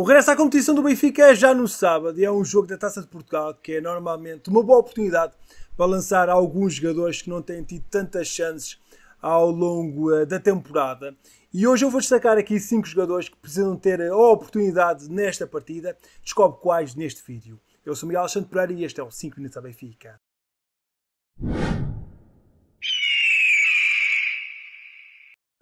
O regresso à competição do Benfica é já no sábado e é um jogo da Taça de Portugal que é normalmente uma boa oportunidade para lançar alguns jogadores que não têm tido tantas chances ao longo eh, da temporada. E hoje eu vou destacar aqui cinco jogadores que precisam ter a oportunidade nesta partida. Descobre quais neste vídeo. Eu sou Miguel Alexandre Pereira e este é o 5 Minutos à Benfica.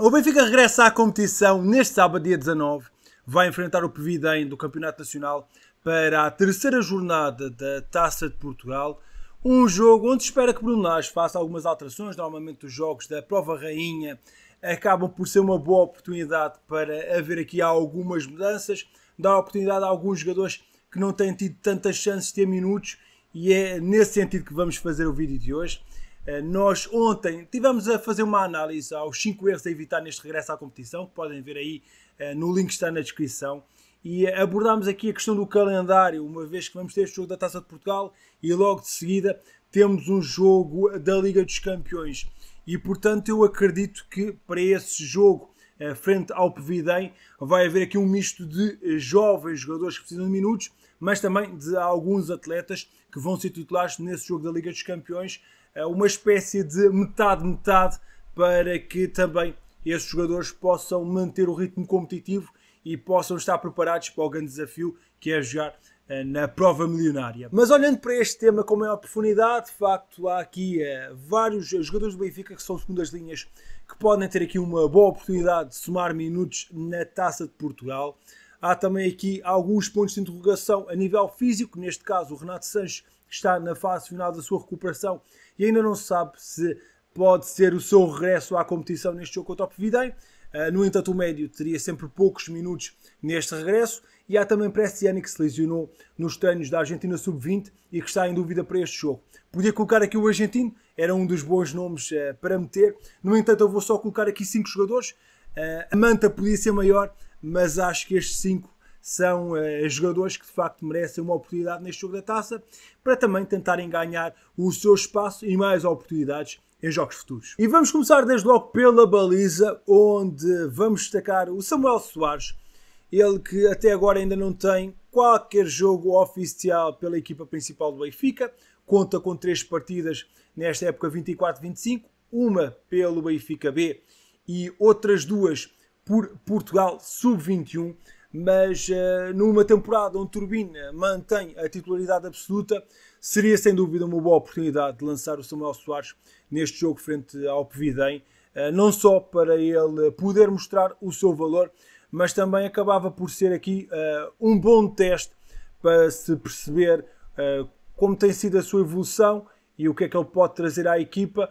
O Benfica regressa à competição neste sábado, dia 19, vai enfrentar o Pevidem do Campeonato Nacional para a terceira jornada da Taça de Portugal. Um jogo onde espera que Bruno Lage faça algumas alterações. Normalmente os jogos da Prova Rainha acabam por ser uma boa oportunidade para haver aqui algumas mudanças, dar oportunidade a alguns jogadores que não têm tido tantas chances de ter minutos e é nesse sentido que vamos fazer o vídeo de hoje. Eh, nós ontem tivemos a fazer uma análise aos 5 erros a evitar neste regresso à competição, que podem ver aí eh, no link que está na descrição. E eh, abordámos aqui a questão do calendário, uma vez que vamos ter este jogo da Taça de Portugal e logo de seguida temos um jogo da Liga dos Campeões. E portanto eu acredito que para esse jogo frente ao Pevidem vai haver aqui um misto de jovens jogadores que precisam de minutos mas também de alguns atletas que vão ser titulares nesse jogo da Liga dos Campeões, é uma espécie de metade-metade para que também esses jogadores possam manter o ritmo competitivo e possam estar preparados para o grande desafio que é jogar eh, na prova milionária. Mas olhando para este tema com maior profundidade, de facto há aqui uh, vários jogadores do Benfica que são segundas linhas que podem ter aqui uma boa oportunidade de somar minutos na Taça de Portugal. Há também aqui alguns pontos de interrogação a nível físico, neste caso o Renato Sanches está na fase final da sua recuperação e ainda não se sabe se pode ser o seu regresso à competição neste jogo contra o Videi. Ah, no entanto, o médio teria sempre poucos minutos neste regresso. E há também Pressiani que se lesionou nos treinos da Argentina Sub-20 e que está em dúvida para este jogo. Podia colocar aqui o argentino, era um dos bons nomes ah, para meter. No entanto, eu vou só colocar aqui cinco jogadores. Ah, a manta podia ser maior, mas acho que estes cinco são uh, jogadores que de facto merecem uma oportunidade neste jogo da taça para também tentarem ganhar o seu espaço e mais oportunidades em jogos futuros. E vamos começar desde logo pela baliza, onde vamos destacar o Samuel Soares, ele que até agora ainda não tem qualquer jogo oficial pela equipa principal do Benfica, conta com três partidas nesta época 24-25, uma pelo Benfica B e outras duas por Portugal Sub-21, mas uh, numa temporada onde Turbina mantém a titularidade absoluta, seria sem dúvida uma boa oportunidade de lançar o Samuel Soares neste jogo frente ao Pevidem, uh, não só para ele poder mostrar o seu valor, mas também acabava por ser aqui uh, um bom teste para se perceber como tem sido a sua evolução e o que é que ele pode trazer à equipa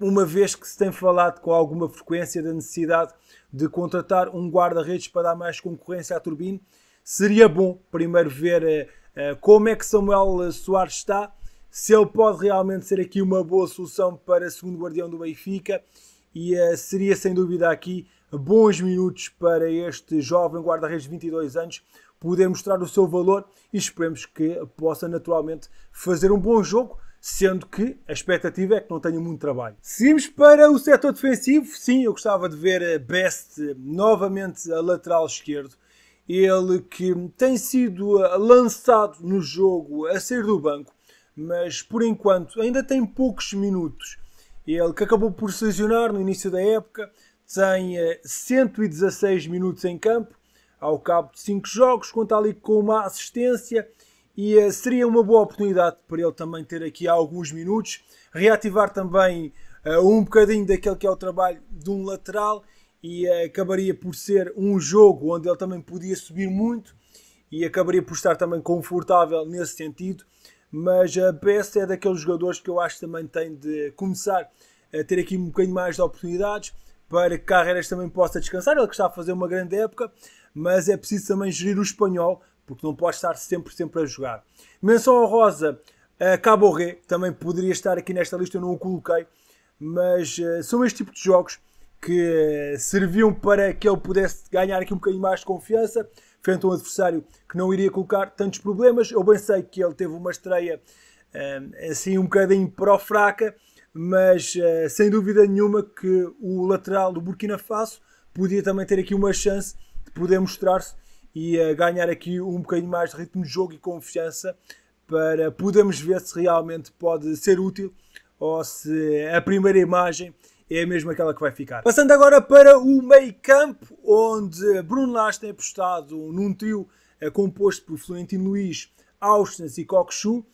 uma vez que se tem falado com alguma frequência da necessidade de contratar um guarda-redes para dar mais concorrência à Turbine, seria bom primeiro ver uh, uh, como é que Samuel eh, Soares está, se ele pode realmente ser aqui uma boa solução para segundo guardião do Benfica e uh, seria sem dúvida aqui bons minutos para este jovem guarda-redes de 22 anos poder mostrar o seu valor e esperemos que possa naturalmente fazer um bom jogo sendo que a expectativa é que não tenha muito trabalho. Seguimos para o setor defensivo. Sim, eu gostava de ver Best novamente a lateral esquerdo. Ele que tem sido eh, lançado no jogo a sair do banco, mas por enquanto ainda tem poucos minutos. Ele que acabou por se lesionar no início da época, tem 116 eh, minutos em campo, ao cabo de 5 jogos, conta ali com uma assistência e uh, seria uma boa oportunidade para ele também ter aqui alguns minutos, reativar também uh, um bocadinho daquele que é o trabalho de um lateral e uh, acabaria por ser um jogo onde ele também podia subir muito e acabaria por estar também confortável nesse sentido. Mas a PS é daqueles jogadores que eu acho que também tem de começar a ter aqui um bocadinho mais de oportunidades para que Carreiras também possa descansar. Ele que está a fazer uma grande época, mas é preciso também gerir o espanhol porque não pode estar sempre, sempre a jogar. Menção Rosa, a Caborré, também poderia estar aqui nesta lista, eu não o coloquei, mas uh, são este tipo de jogos que uh, serviam para que ele pudesse ganhar aqui um bocadinho mais de confiança, frente a um adversário que não iria colocar tantos problemas. Eu bem sei que ele teve uma estreia uh, assim um bocadinho pró-fraca, mas sem dúvida nenhuma que o lateral do Burkina Faso podia também ter aqui uma chance de poder mostrar-se e a ganhar aqui um bocadinho mais de ritmo de jogo e confiança para podermos ver se realmente pode ser útil ou se a primeira imagem é mesmo aquela que vai ficar. Passando agora para o meio campo, onde Bruno Lage tem apostado num trio eh, composto por Florentino Luiz, Austin e Kokshu.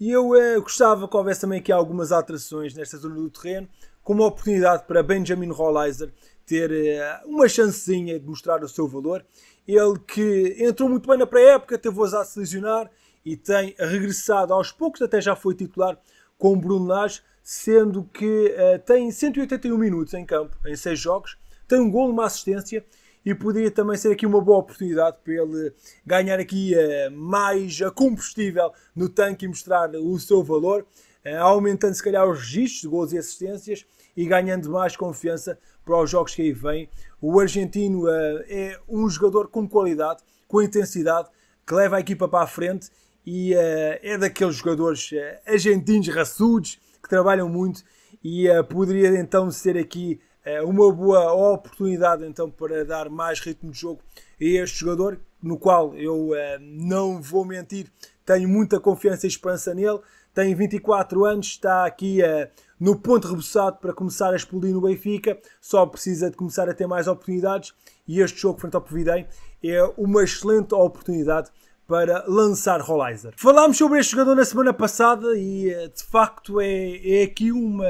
E eu eh, gostava que houvesse também aqui algumas alterações nesta zona do terreno uma oportunidade para Benjamin Rollizer ter eh, uma chancezinha de mostrar o seu valor. Ele que entrou muito bem na pré-época, teve o azar de se lesionar e tem regressado aos poucos, até já foi titular com Bruno Lage, sendo que uh, tem 181 minutos em campo, em 6 jogos, tem um gol, uma assistência e poderia também ser aqui uma boa oportunidade para ele ganhar aqui uh, mais combustível no tanque e mostrar o seu valor. Eh, aumentando se calhar os registros de gols e assistências e ganhando mais confiança para os jogos que aí vêm. O argentino eh, é um jogador com qualidade, com intensidade, que leva a equipa para a frente e eh, é daqueles jogadores argentinos raçudos que trabalham muito e poderia então ser aqui uma boa oportunidade então para dar mais ritmo de jogo a este jogador, no qual eu não vou mentir, tenho muita confiança e esperança nele. Tem 24 anos, está aqui uh, no ponto reboçado para começar a explodir no Benfica, só precisa de começar a ter mais oportunidades e este jogo frente ao Providem é uma excelente oportunidade para lançar Holizer. Falámos sobre este jogador na semana passada e eh, de facto é, é aqui uma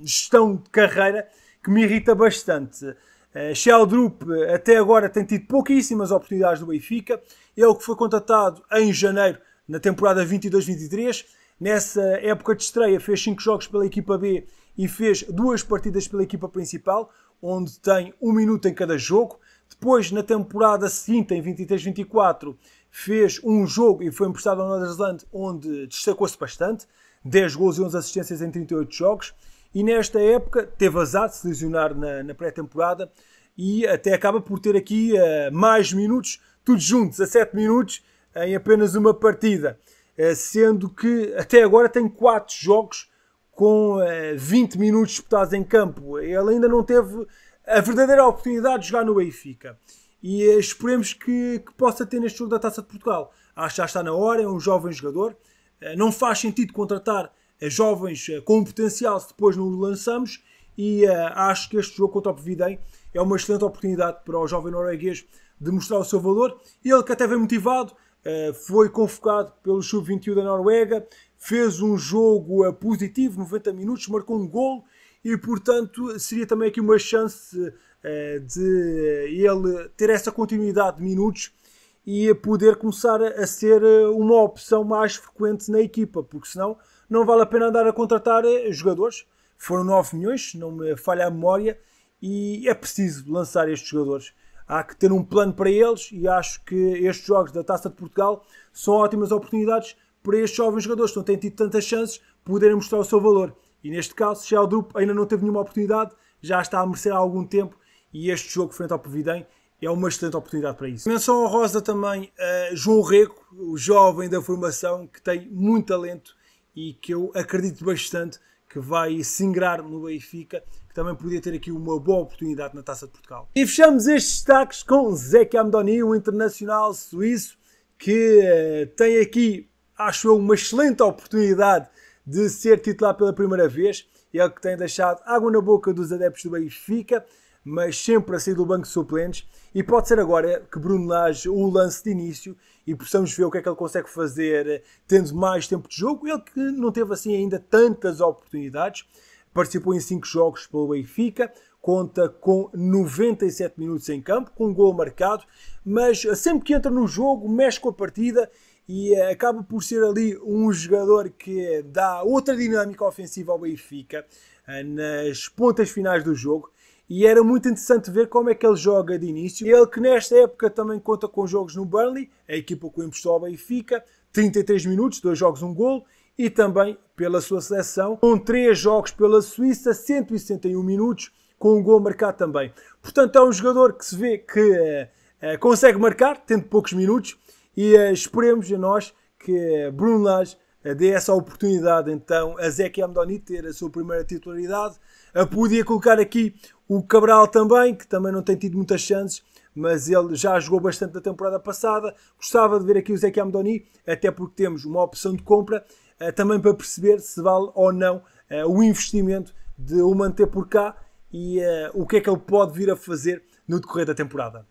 gestão de carreira que me irrita bastante. Uh, Sheldrup até agora tem tido pouquíssimas oportunidades no Benfica ele que foi contratado em janeiro, na temporada 22-23. Nessa época de estreia fez 5 jogos pela equipa B e fez duas partidas pela equipa principal, onde tem um minuto em cada jogo. Depois, na temporada seguinte, em 23-24, fez um jogo e foi emprestado ao Nova onde destacou-se bastante. 10 gols e 11 assistências em 38 jogos. E nesta época teve azar de se lesionar na, na pré-temporada e até acaba por ter aqui uh, mais minutos tudo juntos a 7 minutos eh, em apenas uma partida, eh, sendo que até agora tem 4 jogos com 20 eh, minutos disputados em campo. Ele ainda não teve a verdadeira oportunidade de jogar no Benfica e esperemos que, que, possa ter neste jogo da Taça de Portugal. Acho que já está na hora, é um jovem jogador. Não faz sentido contratar jovens com potencial se depois não o lançamos e uh, acho que este jogo contra o Videm é uma excelente oportunidade para o jovem norueguês de mostrar o seu valor. Ele que até vem motivado, uh, foi convocado pelo Sub-21 da Noruega, fez um jogo uh, positivo, 90 minutos, marcou um gol e portanto seria também aqui uma chance de ele ter essa continuidade de minutos e poder começar a ser uma opção mais frequente na equipa, porque senão não vale a pena andar a contratar jogadores foram 9 milhões, se não me falha a memória, e é preciso lançar estes jogadores. Há que ter um plano para eles e acho que estes jogos da Taça de Portugal são ótimas oportunidades para estes jovens jogadores que não têm tido tantas chances poderem mostrar o seu valor. E neste caso, Sheldrup ainda não teve nenhuma oportunidade, já está a merecer há algum tempo e este jogo frente ao Providem é uma excelente oportunidade para isso. Menção Rosa também a João Reco, o jovem da formação que tem muito talento e que eu acredito bastante que vai se ingrar no Benfica, que também podia ter aqui uma boa oportunidade na Taça de Portugal. E fechamos estes destaques com Zeke Amdoni, o internacional suíço, que eh, tem aqui, acho eu, uma excelente oportunidade de ser titular pela primeira vez. o que tem deixado água na boca dos adeptos do Benfica, mas sempre a sair do banco de suplentes. E pode ser agora que Bruno Lage o lance de início e possamos ver o que é que ele consegue fazer eh, tendo mais tempo de jogo. Ele que não teve assim ainda tantas oportunidades, participou em 5 jogos pelo Benfica, conta com 97 minutos em campo, com um gol marcado, mas eh, sempre que entra no jogo mexe com a partida e eh, acaba por ser ali um jogador que dá outra dinâmica ofensiva ao Benfica nas pontas finais do jogo e era muito interessante ver como é que ele joga de início. Ele que nesta época também conta com jogos no Burnley, a equipa que o emprestou ao Benfica, 33 minutos, dois jogos, um gol, e também pela sua seleção, com três jogos pela Suíça, 161 minutos, com um gol marcado também. Portanto, é um jogador que se vê que uh, uh, consegue marcar, tendo poucos minutos, e uh, esperemos a nós que Bruno Lage dê essa oportunidade então a Zeke Amdoni ter a sua primeira titularidade. Podia colocar aqui o Cabral também, que também não tem tido muitas chances, mas ele já jogou bastante da temporada passada. Gostava de ver aqui o Zé Amdoni, até porque temos uma opção de compra, eh, também para perceber se vale ou não eh, o investimento de o manter por cá e eh, o que é que ele pode vir a fazer no decorrer da temporada.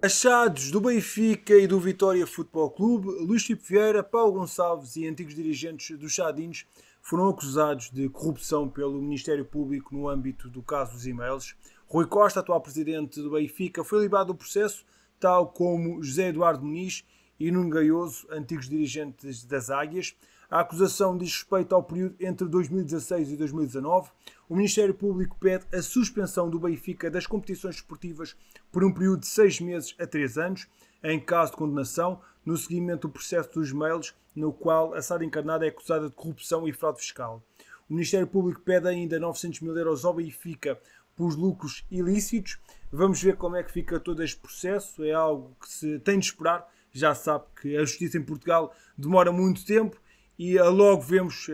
Achados do Benfica e do Vitória Futebol Clube, Luís Tipo Vieira, Paulo Gonçalves e antigos dirigentes dos Chadinhos foram acusados de corrupção pelo Ministério Público no âmbito do caso dos e-mails. Rui Costa, atual presidente do Benfica, foi libado do processo, tal como José Eduardo Muniz e Nuno Gaioso, antigos dirigentes das Águias. A acusação diz respeito ao período entre 2016 e 2019. O Ministério Público pede a suspensão do Benfica das competições esportivas por um período de seis meses a três anos em caso de condenação, no seguimento do processo dos mails, no qual a Sara Encarnada é acusada de corrupção e fraude fiscal. O Ministério Público pede ainda 900 mil euros ao Benfica por lucros ilícitos. Vamos ver como é que fica todo este processo. É algo que se tem de esperar. Já sabe que a justiça em Portugal demora muito tempo e eh, logo vemos uh,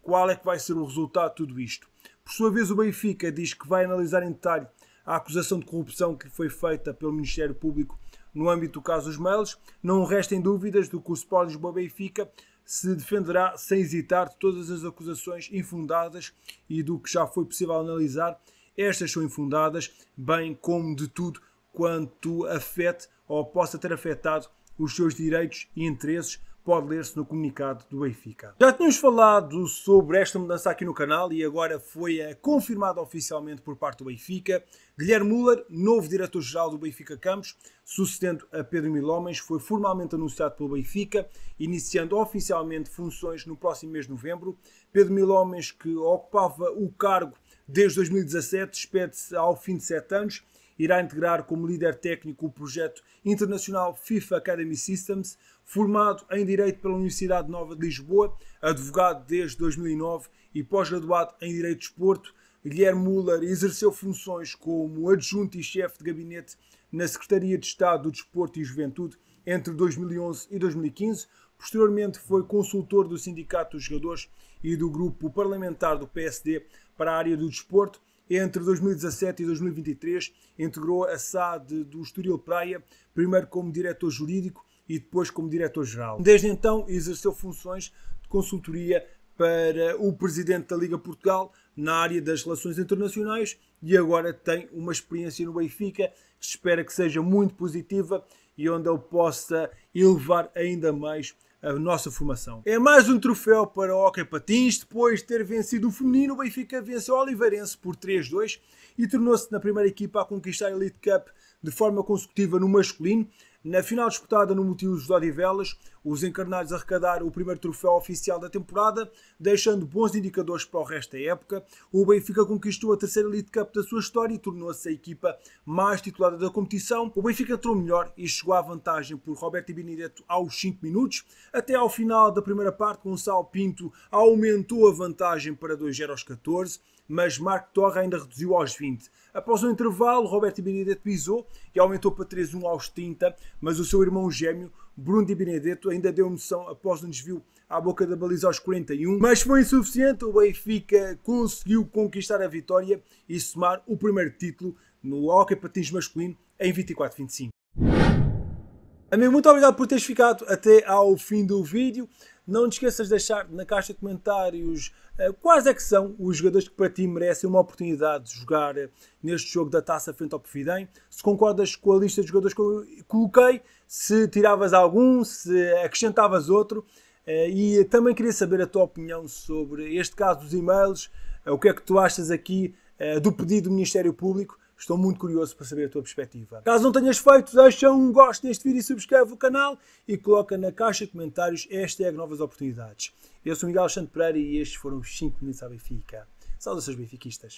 qual é que vai ser o resultado de tudo isto. Por sua vez, o Benfica diz que vai analisar em detalhe a acusação de corrupção que foi feita pelo Ministério Público no âmbito do caso dos mails. Não restem dúvidas do que o Sport Lisboa Benfica se defenderá sem hesitar de todas as acusações infundadas e do que já foi possível analisar. Estas são infundadas, bem como de tudo quanto afete ou possa ter afetado os seus direitos e interesses pode ler-se no comunicado do Benfica. Já tínhamos falado sobre esta mudança aqui no canal e agora foi confirmada oficialmente por parte do Benfica. Guilherme Müller, novo diretor-geral do Benfica Campos, sucedendo a Pedro Milhomens, foi formalmente anunciado pelo Benfica, iniciando oficialmente funções no próximo mês de novembro. Pedro Milhomens, que ocupava o cargo desde 2017, despede-se ao fim de sete anos irá integrar como líder técnico o projeto internacional FIFA Academy Systems, formado em Direito pela Universidade Nova de Lisboa, advogado desde 2009 e pós-graduado em Direito de Esporto, Guilherme Müller exerceu funções como adjunto e chefe de gabinete na Secretaria de Estado do Desporto e Juventude entre 2011 e 2015. Posteriormente, foi consultor do Sindicato dos Jogadores e do Grupo Parlamentar do PSD para a área do desporto. Entre 2017 e 2023, integrou a SAD do Estoril Praia, primeiro como diretor jurídico e depois como diretor-geral. Desde então, exerceu funções de consultoria para o presidente da Liga Portugal na área das relações internacionais e agora tem uma experiência no Benfica que espera que seja muito positiva e onde ele possa elevar ainda mais a nossa formação. É mais um troféu para o Hockey Patins, depois de ter vencido o feminino, o Benfica venceu o Olivarense por 3-2 e tornou-se na primeira equipa a conquistar a Elite Cup de forma consecutiva no masculino. Na final disputada no Multiusos de Odivelas, os encarnados arrecadar o primeiro troféu oficial da temporada, deixando bons indicadores para o resto da época. O Benfica conquistou a terceira Elite Cup da sua história e tornou-se a equipa mais titulada da competição. O Benfica entrou melhor e chegou à vantagem por Roberto Benedetto aos 5 minutos. Até ao final da primeira parte, Gonçalo Pinto aumentou a vantagem para 2 0 aos 14 mas Marco Torre ainda reduziu aos 20. Após o um intervalo, Roberto Benedetto pisou e aumentou para 3-1 aos 30, mas o seu irmão gêmeo, Bruno Di Benedetto, ainda deu noção após um desvio à boca da baliza aos 41, mas foi insuficiente. O Benfica conseguiu conquistar a vitória e somar o primeiro título no Hockey Patins masculino em 24-25. Amigo, muito obrigado por teres ficado até ao fim do vídeo. Não te esqueças de deixar na caixa de comentários eh, quais é que são os jogadores que para ti merecem uma oportunidade de jogar eh, neste jogo da taça frente ao Perfidem? Se concordas com a lista de jogadores que eu coloquei, se tiravas algum, se acrescentavas outro. Eh, e também queria saber a tua opinião sobre este caso dos e-mails, o que é que tu achas aqui do pedido do Ministério Público Estou muito curioso para saber a tua perspectiva. Caso não tenhas feito, deixa um gosto neste vídeo e subscreve o canal e coloca na caixa de comentários a novas oportunidades. Eu sou Miguel Alexandre Pereira e estes foram os 5 minutos à Benfica. Saudações benfiquistas.